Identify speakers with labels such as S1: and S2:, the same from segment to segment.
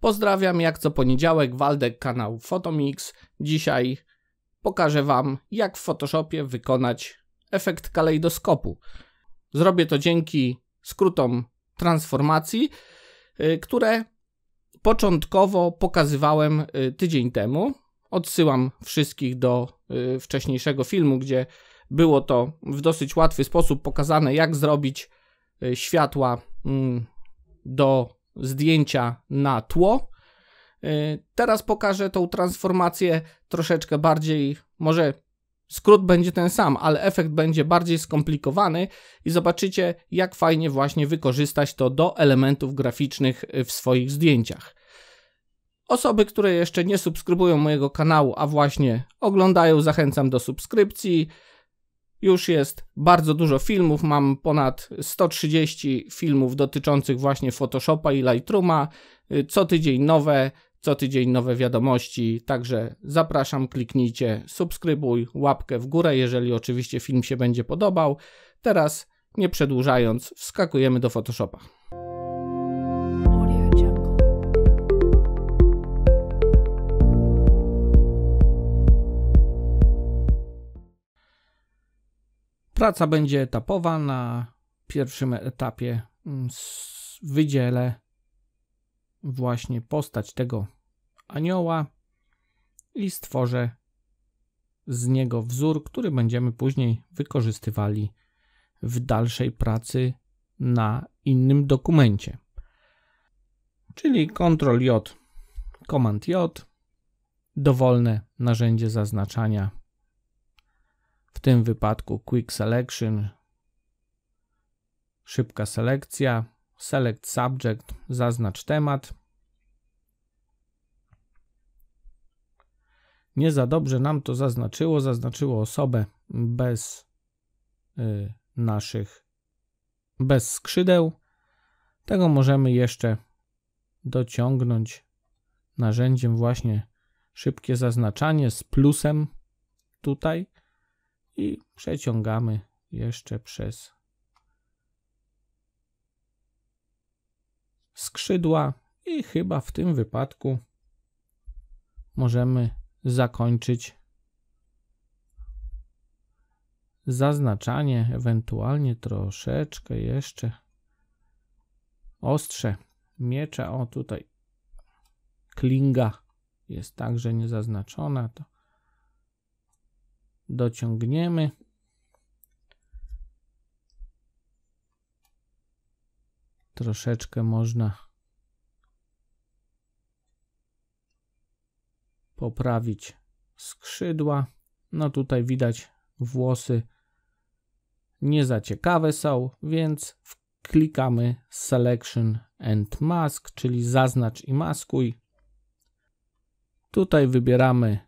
S1: Pozdrawiam jak co poniedziałek, Waldek, kanał Photomix. Dzisiaj pokażę Wam jak w Photoshopie wykonać efekt kalejdoskopu. Zrobię to dzięki skrótom transformacji, y, które początkowo pokazywałem y, tydzień temu. Odsyłam wszystkich do y, wcześniejszego filmu, gdzie było to w dosyć łatwy sposób pokazane, jak zrobić światła mm, do zdjęcia na tło. Y, teraz pokażę tą transformację troszeczkę bardziej, może skrót będzie ten sam, ale efekt będzie bardziej skomplikowany i zobaczycie jak fajnie właśnie wykorzystać to do elementów graficznych y, w swoich zdjęciach. Osoby, które jeszcze nie subskrybują mojego kanału, a właśnie oglądają, zachęcam do subskrypcji. Już jest bardzo dużo filmów, mam ponad 130 filmów dotyczących właśnie Photoshopa i Lightrooma. Y, co tydzień nowe, co tydzień nowe wiadomości, także zapraszam, kliknijcie subskrybuj, łapkę w górę, jeżeli oczywiście film się będzie podobał. Teraz, nie przedłużając, wskakujemy do Photoshopa. Praca będzie etapowa. Na pierwszym etapie mm, wydzielę właśnie postać tego anioła i stworzę z niego wzór, który będziemy później wykorzystywali w dalszej pracy na innym dokumencie. Czyli Ctrl J, Command J, dowolne narzędzie zaznaczania w tym wypadku Quick Selection, szybka selekcja, Select Subject, zaznacz temat. Nie za dobrze nam to zaznaczyło, zaznaczyło osobę bez y, naszych, bez skrzydeł. Tego możemy jeszcze dociągnąć narzędziem właśnie szybkie zaznaczanie z plusem tutaj i przeciągamy jeszcze przez skrzydła i chyba w tym wypadku możemy zakończyć zaznaczanie, ewentualnie troszeczkę jeszcze ostrze miecza, o tutaj klinga jest także niezaznaczona, to dociągniemy. Troszeczkę można poprawić skrzydła. No tutaj widać włosy nie za ciekawe są, więc klikamy Selection and Mask, czyli zaznacz i maskuj. Tutaj wybieramy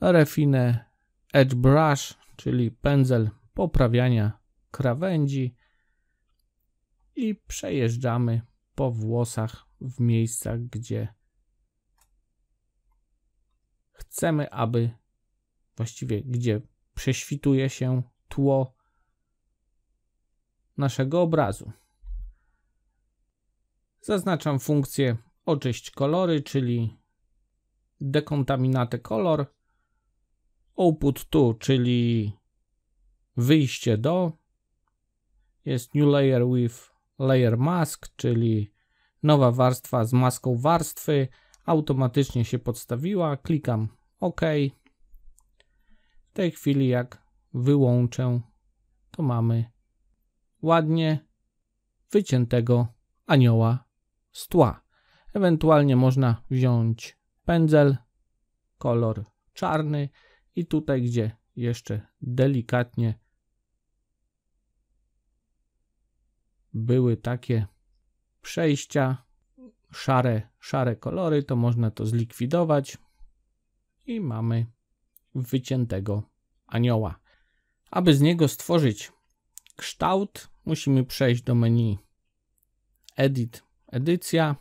S1: Refine Edge Brush, czyli pędzel poprawiania krawędzi i przejeżdżamy po włosach w miejscach, gdzie chcemy, aby właściwie gdzie prześwituje się tło naszego obrazu. Zaznaczam funkcję oczyść kolory, czyli dekontaminatę kolor Output to, czyli wyjście do. Jest new layer with layer mask, czyli nowa warstwa z maską warstwy. Automatycznie się podstawiła. Klikam OK. W tej chwili jak wyłączę, to mamy ładnie wyciętego anioła z tła. Ewentualnie można wziąć pędzel, kolor czarny, i tutaj, gdzie jeszcze delikatnie były takie przejścia, szare, szare kolory, to można to zlikwidować i mamy wyciętego anioła. Aby z niego stworzyć kształt, musimy przejść do menu Edit, edycja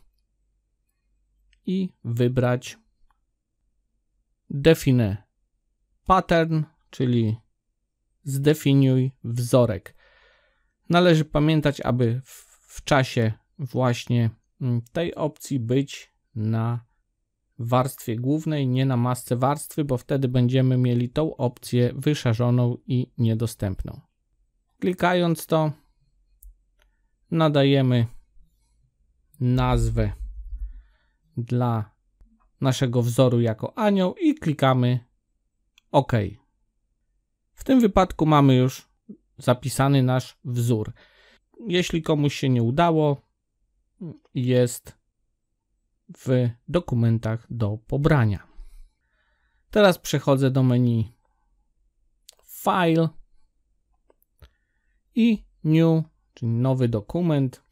S1: i wybrać Define pattern, czyli zdefiniuj wzorek. Należy pamiętać, aby w czasie właśnie mm, tej opcji być na warstwie głównej, nie na masce warstwy, bo wtedy będziemy mieli tą opcję wyszarzoną i niedostępną. Klikając to nadajemy nazwę dla naszego wzoru jako anioł i klikamy OK. W tym wypadku mamy już zapisany nasz wzór. Jeśli komuś się nie udało, jest w dokumentach do pobrania. Teraz przechodzę do menu File i New, czyli nowy dokument.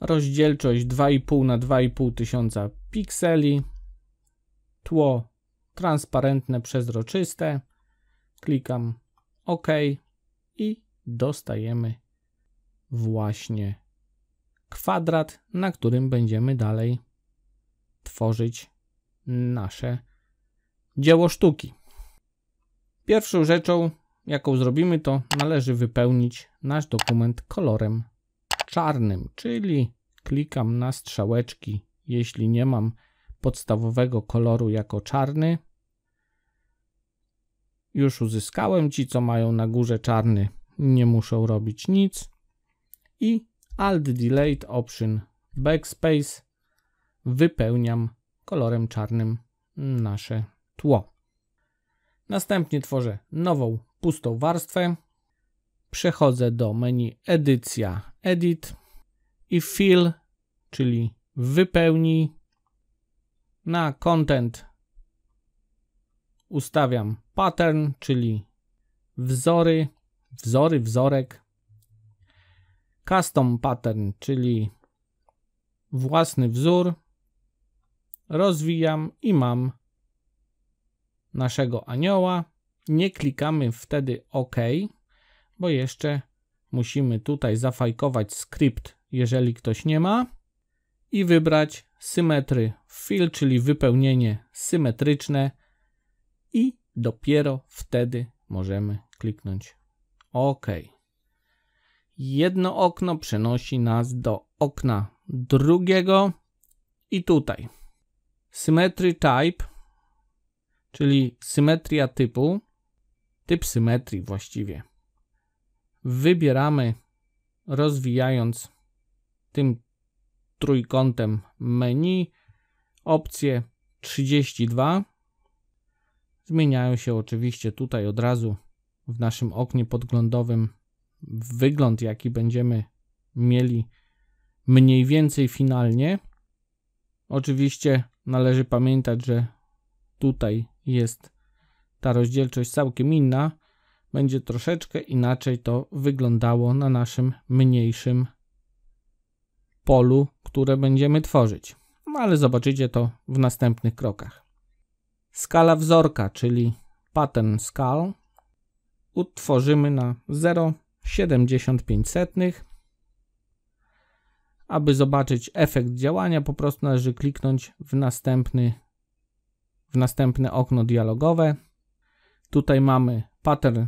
S1: Rozdzielczość 2,5 na 2,5 tysiąca pikseli. Tło transparentne, przezroczyste. Klikam OK i dostajemy właśnie kwadrat, na którym będziemy dalej tworzyć nasze dzieło sztuki. Pierwszą rzeczą, jaką zrobimy, to należy wypełnić nasz dokument kolorem czarnym, czyli klikam na strzałeczki, jeśli nie mam podstawowego koloru jako czarny. Już uzyskałem ci, co mają na górze czarny. Nie muszą robić nic. I Alt Delete Option Backspace wypełniam kolorem czarnym nasze tło. Następnie tworzę nową pustą warstwę. Przechodzę do menu Edycja Edit i Fill, czyli wypełnij na content ustawiam pattern, czyli wzory, wzory, wzorek. Custom pattern, czyli własny wzór. Rozwijam i mam naszego anioła. Nie klikamy wtedy OK, bo jeszcze musimy tutaj zafajkować skrypt, jeżeli ktoś nie ma i wybrać symetry fill, czyli wypełnienie symetryczne i dopiero wtedy możemy kliknąć OK. Jedno okno przenosi nas do okna drugiego i tutaj symetry type, czyli symetria typu, typ symetrii właściwie. Wybieramy rozwijając tym trójkątem menu. Opcje 32 zmieniają się oczywiście tutaj od razu w naszym oknie podglądowym. Wygląd, jaki będziemy mieli mniej więcej finalnie. Oczywiście należy pamiętać, że tutaj jest ta rozdzielczość całkiem inna. Będzie troszeczkę inaczej to wyglądało na naszym mniejszym polu które będziemy tworzyć, no, ale zobaczycie to w następnych krokach. Skala wzorka, czyli pattern scale, utworzymy na 0,75. Aby zobaczyć efekt działania, po prostu należy kliknąć w, następny, w następne okno dialogowe. Tutaj mamy pattern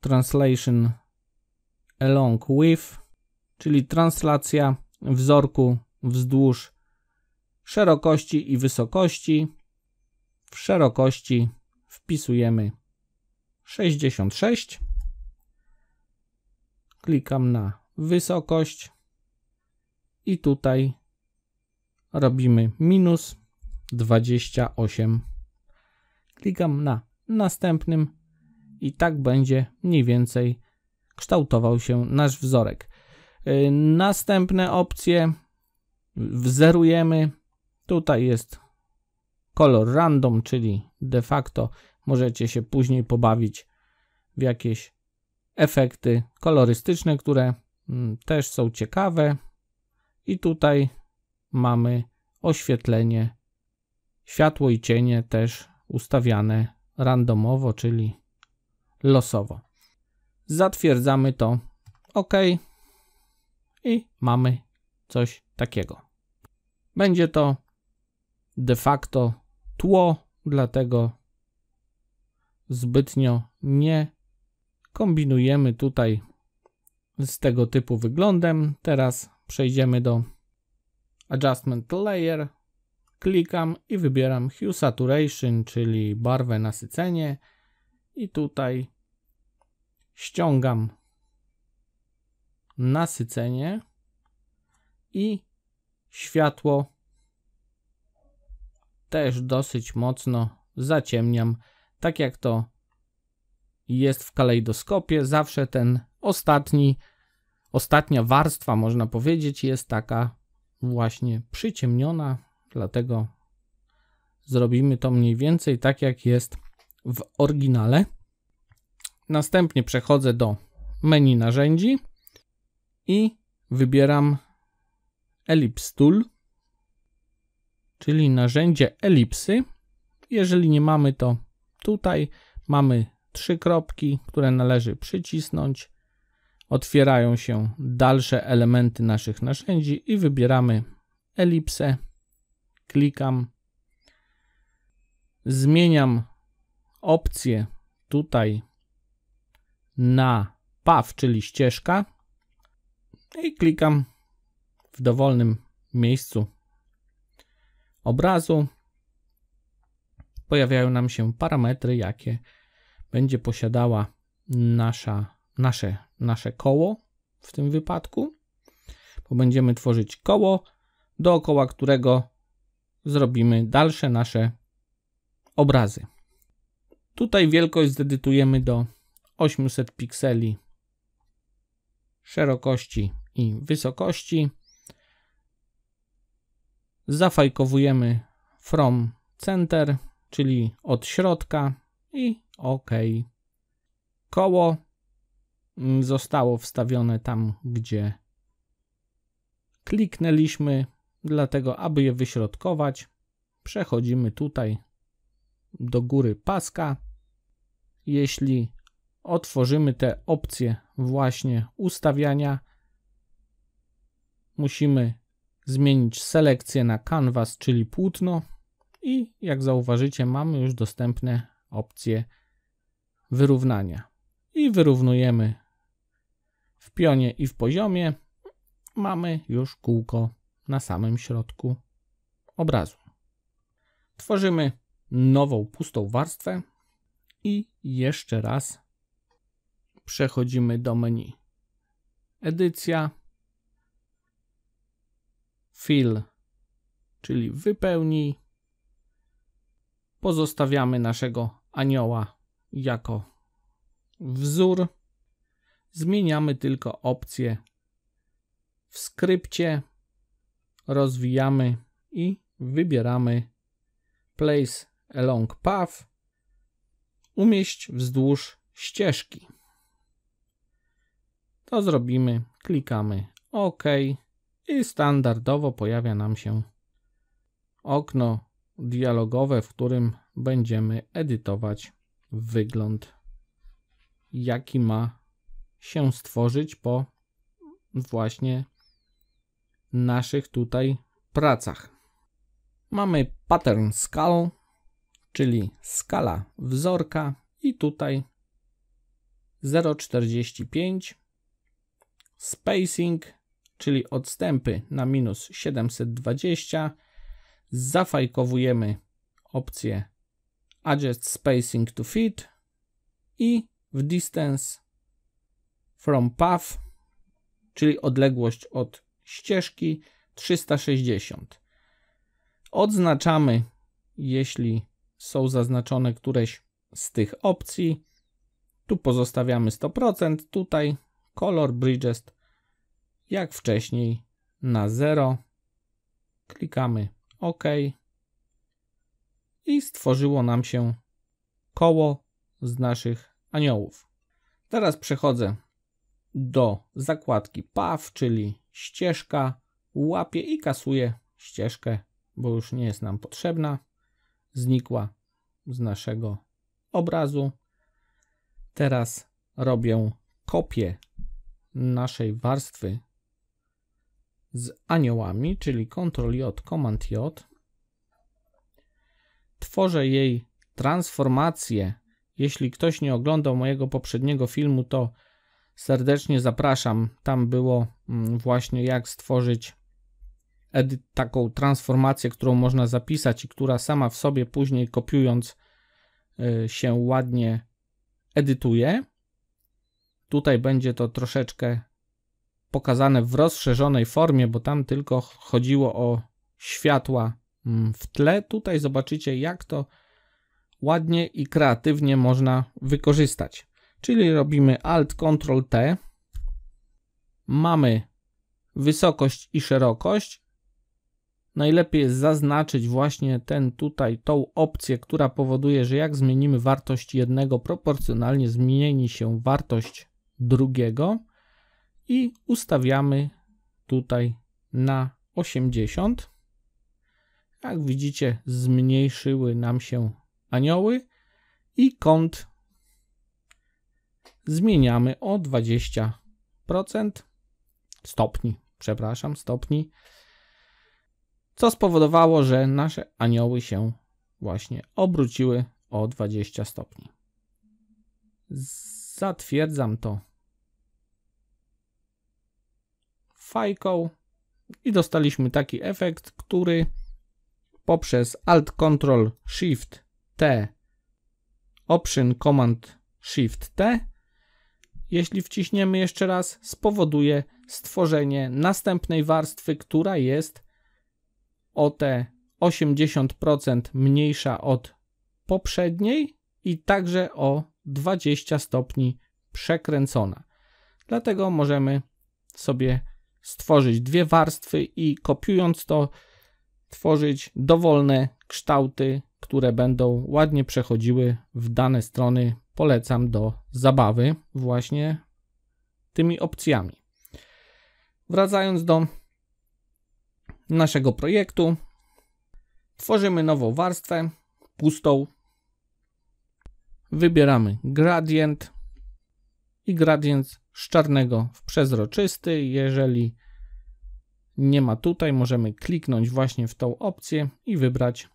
S1: translation along with, czyli translacja wzorku wzdłuż szerokości i wysokości. W szerokości wpisujemy 66. Klikam na wysokość i tutaj robimy minus 28. Klikam na następnym i tak będzie mniej więcej kształtował się nasz wzorek. Y, następne opcje wzerujemy. Tutaj jest kolor random, czyli de facto możecie się później pobawić w jakieś efekty kolorystyczne, które mm, też są ciekawe. I tutaj mamy oświetlenie, światło i cienie też ustawiane randomowo, czyli losowo. Zatwierdzamy to OK i mamy coś takiego. Będzie to de facto tło, dlatego zbytnio nie kombinujemy tutaj z tego typu wyglądem. Teraz przejdziemy do Adjustment Layer, klikam i wybieram Hue Saturation, czyli barwę nasycenie i tutaj ściągam nasycenie i światło też dosyć mocno zaciemniam. Tak jak to jest w kalejdoskopie, zawsze ten ostatni, ostatnia warstwa, można powiedzieć, jest taka właśnie przyciemniona, dlatego zrobimy to mniej więcej tak jak jest w oryginale. Następnie przechodzę do menu narzędzi i wybieram Ellipse Tool, czyli narzędzie elipsy. Jeżeli nie mamy, to tutaj mamy trzy kropki, które należy przycisnąć. Otwierają się dalsze elementy naszych narzędzi i wybieramy elipsę. Klikam. Zmieniam opcję tutaj na path, czyli ścieżka. No i klikam w dowolnym miejscu obrazu. Pojawiają nam się parametry, jakie będzie posiadała nasza, nasze, nasze koło w tym wypadku. Bo będziemy tworzyć koło, dookoła którego zrobimy dalsze nasze obrazy. Tutaj wielkość zedytujemy do 800 pikseli, szerokości i wysokości. Zafajkowujemy from center, czyli od środka i OK. Koło mm, zostało wstawione tam, gdzie kliknęliśmy, dlatego aby je wyśrodkować, przechodzimy tutaj do góry paska. Jeśli otworzymy te opcje właśnie ustawiania, musimy zmienić selekcję na canvas, czyli płótno i jak zauważycie mamy już dostępne opcje wyrównania. I wyrównujemy w pionie i w poziomie. Mamy już kółko na samym środku obrazu. Tworzymy nową pustą warstwę i jeszcze raz przechodzimy do menu. Edycja, fill, czyli wypełnij. Pozostawiamy naszego anioła jako wzór. Zmieniamy tylko opcję w skrypcie. Rozwijamy i wybieramy place along path. Umieść wzdłuż ścieżki. To zrobimy. Klikamy OK i standardowo pojawia nam się okno dialogowe, w którym będziemy edytować wygląd, jaki ma się stworzyć po właśnie naszych tutaj pracach. Mamy pattern scale, czyli skala wzorka i tutaj 0,45 spacing czyli odstępy na minus 720. Zafajkowujemy opcję Adjust Spacing to Fit i w Distance from Path, czyli odległość od ścieżki 360. Odznaczamy, jeśli są zaznaczone któreś z tych opcji. Tu pozostawiamy 100%, tutaj Color Bridges jak wcześniej na 0. Klikamy OK i stworzyło nam się koło z naszych aniołów. Teraz przechodzę do zakładki PAW, czyli ścieżka, łapię i kasuję ścieżkę, bo już nie jest nam potrzebna. Znikła z naszego obrazu. Teraz robię kopię naszej warstwy z aniołami, czyli Ctrl J, Command J. Tworzę jej transformację. Jeśli ktoś nie oglądał mojego poprzedniego filmu, to serdecznie zapraszam. Tam było mm, właśnie jak stworzyć taką transformację, którą można zapisać i która sama w sobie później kopiując y, się ładnie edytuje. Tutaj będzie to troszeczkę pokazane w rozszerzonej formie, bo tam tylko chodziło o światła mm, w tle. Tutaj zobaczycie, jak to ładnie i kreatywnie można wykorzystać. Czyli robimy Alt Ctrl T. Mamy wysokość i szerokość. Najlepiej jest zaznaczyć właśnie ten tutaj, tą opcję, która powoduje, że jak zmienimy wartość jednego, proporcjonalnie zmieni się wartość drugiego i ustawiamy tutaj na 80. Jak widzicie, zmniejszyły nam się anioły i kąt zmieniamy o 20% stopni, przepraszam, stopni, co spowodowało, że nasze anioły się właśnie obróciły o 20 stopni. Zatwierdzam to fajką i dostaliśmy taki efekt, który poprzez Alt Ctrl Shift T Option Command Shift T jeśli wciśniemy jeszcze raz spowoduje stworzenie następnej warstwy, która jest o te 80% mniejsza od poprzedniej i także o 20 stopni przekręcona. Dlatego możemy sobie stworzyć dwie warstwy i kopiując to tworzyć dowolne kształty, które będą ładnie przechodziły w dane strony. Polecam do zabawy właśnie tymi opcjami. Wracając do naszego projektu, tworzymy nową warstwę, pustą. Wybieramy gradient i gradient z czarnego w przezroczysty. Jeżeli nie ma tutaj, możemy kliknąć właśnie w tą opcję i wybrać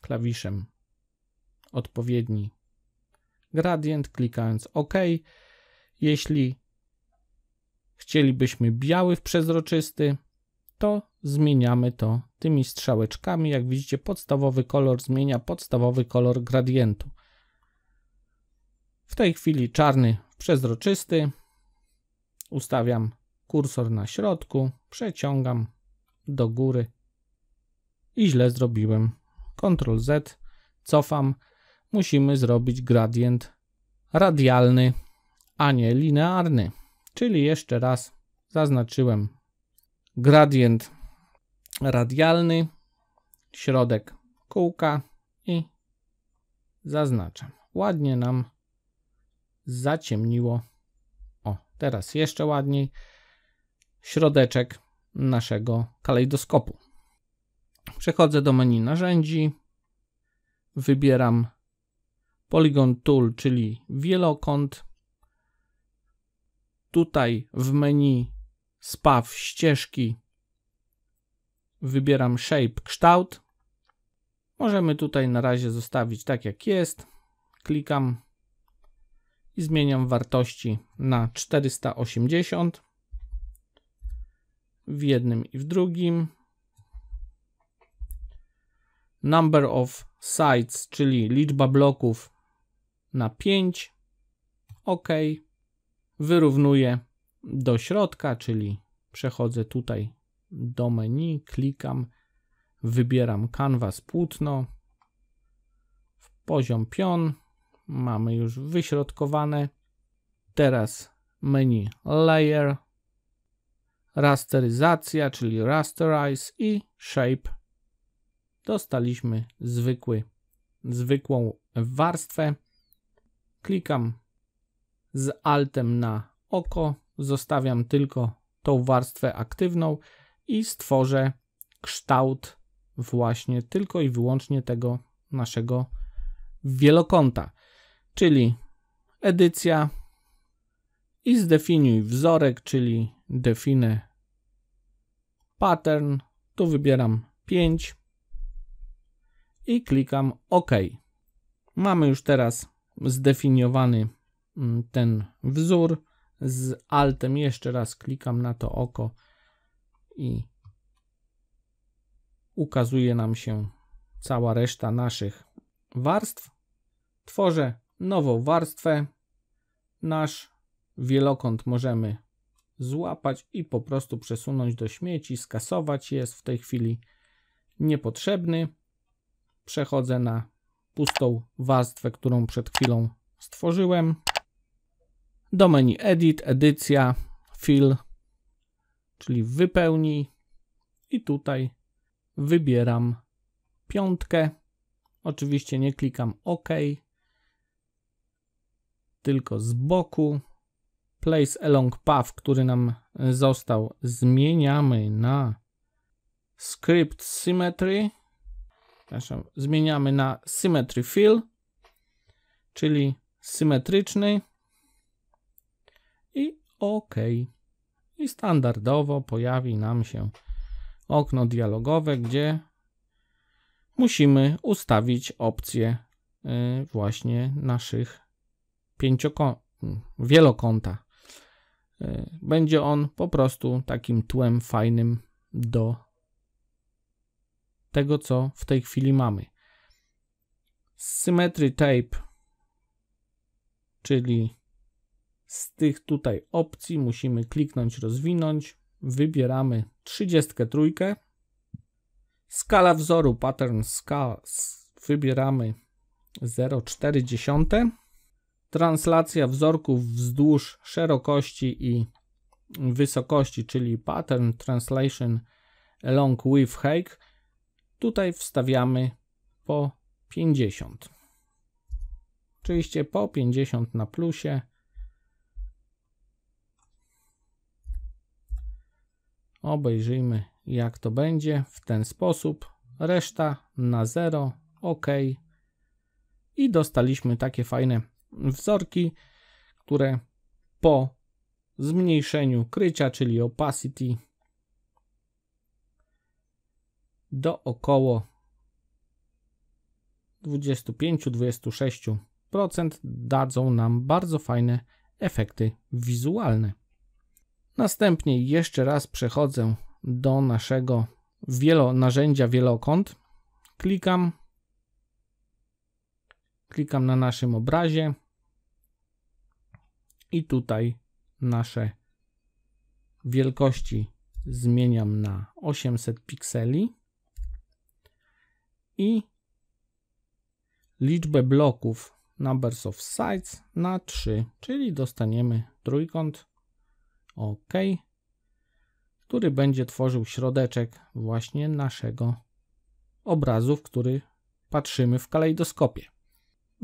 S1: klawiszem odpowiedni gradient, klikając OK. Jeśli chcielibyśmy biały w przezroczysty, to zmieniamy to tymi strzałeczkami. Jak widzicie, podstawowy kolor zmienia podstawowy kolor gradientu. W tej chwili czarny przezroczysty. Ustawiam kursor na środku, przeciągam do góry i źle zrobiłem. Ctrl Z, cofam. Musimy zrobić gradient radialny, a nie linearny. Czyli jeszcze raz zaznaczyłem gradient radialny, środek kółka i zaznaczam. Ładnie nam zaciemniło. O, teraz jeszcze ładniej. Środeczek naszego kalejdoskopu. Przechodzę do menu narzędzi. Wybieram Polygon Tool, czyli wielokąt. Tutaj w menu spaw ścieżki wybieram shape kształt. Możemy tutaj na razie zostawić tak jak jest. Klikam i zmieniam wartości na 480 w jednym i w drugim. Number of sites, czyli liczba bloków na 5. OK. Wyrównuję do środka, czyli przechodzę tutaj do menu, klikam, wybieram canvas płótno, poziom pion, mamy już wyśrodkowane. Teraz menu Layer, rasteryzacja, czyli rasterize i shape. Dostaliśmy zwykły, zwykłą warstwę. Klikam z altem na oko, zostawiam tylko tą warstwę aktywną i stworzę kształt właśnie tylko i wyłącznie tego naszego wielokąta czyli edycja i zdefiniuj wzorek, czyli define pattern. Tu wybieram 5 i klikam OK. Mamy już teraz zdefiniowany mm, ten wzór. Z Altem jeszcze raz klikam na to oko i ukazuje nam się cała reszta naszych warstw. Tworzę nową warstwę. Nasz wielokąt możemy złapać i po prostu przesunąć do śmieci, skasować. Jest w tej chwili niepotrzebny. Przechodzę na pustą warstwę, którą przed chwilą stworzyłem. Do menu Edit, edycja, fill, czyli wypełnij. I tutaj wybieram piątkę. Oczywiście nie klikam OK, tylko z boku. Place along path, który nam e, został, zmieniamy na script symmetry. Przepraszam, zmieniamy na symmetry fill, czyli symetryczny. I OK. I standardowo pojawi nam się okno dialogowe, gdzie musimy ustawić opcje e, właśnie naszych pięciokąta, mm, wielokąta. E, będzie on po prostu takim tłem fajnym do tego, co w tej chwili mamy. Symmetry Tape, czyli z tych tutaj opcji musimy kliknąć, rozwinąć. Wybieramy 33. Skala wzoru, pattern scale, wybieramy 0,4 Translacja wzorków wzdłuż szerokości i wysokości, czyli pattern translation along with hike. Tutaj wstawiamy po 50. Oczywiście po 50 na plusie. Obejrzyjmy jak to będzie w ten sposób. Reszta na 0, ok. I dostaliśmy takie fajne wzorki, które po zmniejszeniu krycia, czyli opacity, do około 25-26% dadzą nam bardzo fajne efekty wizualne. Następnie jeszcze raz przechodzę do naszego wielo, narzędzia wielokąt. Klikam, klikam na naszym obrazie i tutaj nasze wielkości zmieniam na 800 pikseli i liczbę bloków numbers of sides na 3, czyli dostaniemy trójkąt OK, który będzie tworzył środeczek właśnie naszego obrazu, w który patrzymy w kalejdoskopie.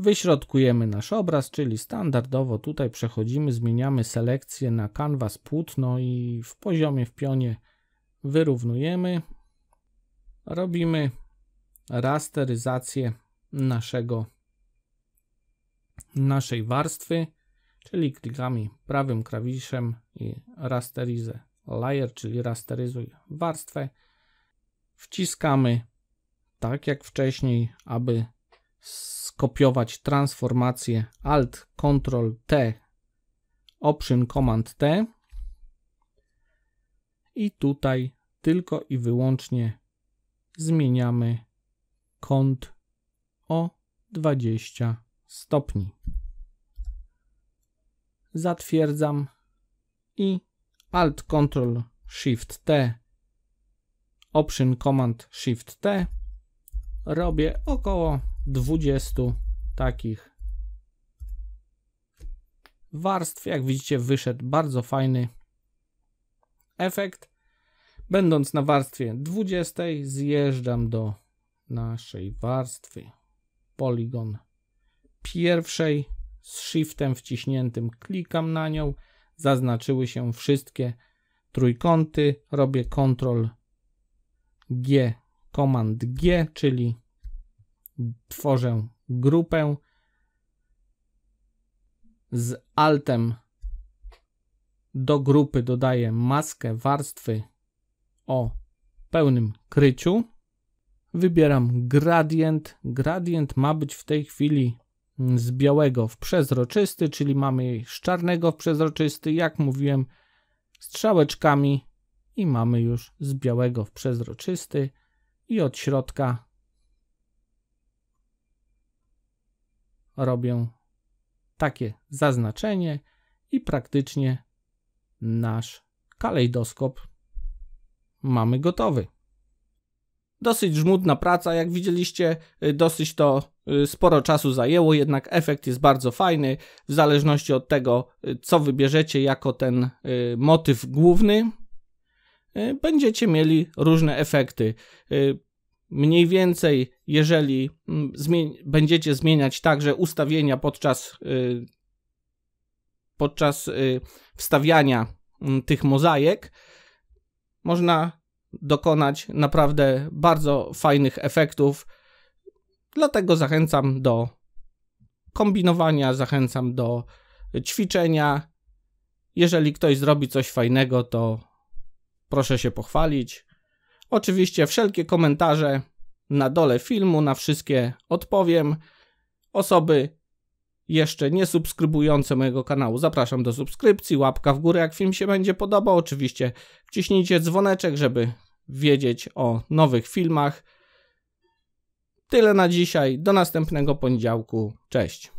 S1: Wyśrodkujemy nasz obraz, czyli standardowo tutaj przechodzimy, zmieniamy selekcję na kanwas płótno i w poziomie w pionie wyrównujemy. Robimy rasteryzację naszego, naszej warstwy, czyli klikamy prawym krawiszem i rasterize layer, czyli rasteryzuj warstwę. Wciskamy tak jak wcześniej, aby skopiować transformację Alt Ctrl T Option Command T i tutaj tylko i wyłącznie zmieniamy kąt o 20 stopni. Zatwierdzam i Alt Ctrl Shift T Option Command Shift T robię około 20 takich warstw. Jak widzicie wyszedł bardzo fajny efekt. Będąc na warstwie 20 zjeżdżam do naszej warstwy poligon pierwszej z shiftem wciśniętym klikam na nią zaznaczyły się wszystkie trójkąty robię Ctrl G Command G czyli tworzę grupę z altem do grupy dodaję maskę warstwy o pełnym kryciu. Wybieram gradient. Gradient ma być w tej chwili z białego w przezroczysty, czyli mamy z czarnego w przezroczysty, jak mówiłem, strzałeczkami i mamy już z białego w przezroczysty i od środka robią takie zaznaczenie i praktycznie nasz kalejdoskop mamy gotowy. Dosyć żmudna praca, jak widzieliście, y, dosyć to y, sporo czasu zajęło, jednak efekt jest bardzo fajny, w zależności od tego, y, co wybierzecie jako ten motyw główny, będziecie mieli różne efekty mniej więcej, jeżeli mm, będziecie zmieniać także ustawienia podczas, y podczas y wstawiania y tych mozaik, można dokonać naprawdę bardzo fajnych efektów. Dlatego zachęcam do kombinowania, zachęcam do ćwiczenia. Jeżeli ktoś zrobi coś fajnego, to proszę się pochwalić. Oczywiście wszelkie komentarze na dole filmu, na wszystkie odpowiem. Osoby jeszcze nie subskrybujące mojego kanału, zapraszam do subskrypcji, łapka w górę jak film się będzie podobał. Oczywiście wciśnijcie dzwoneczek, żeby wiedzieć o nowych filmach. Tyle na dzisiaj, do następnego poniedziałku, cześć.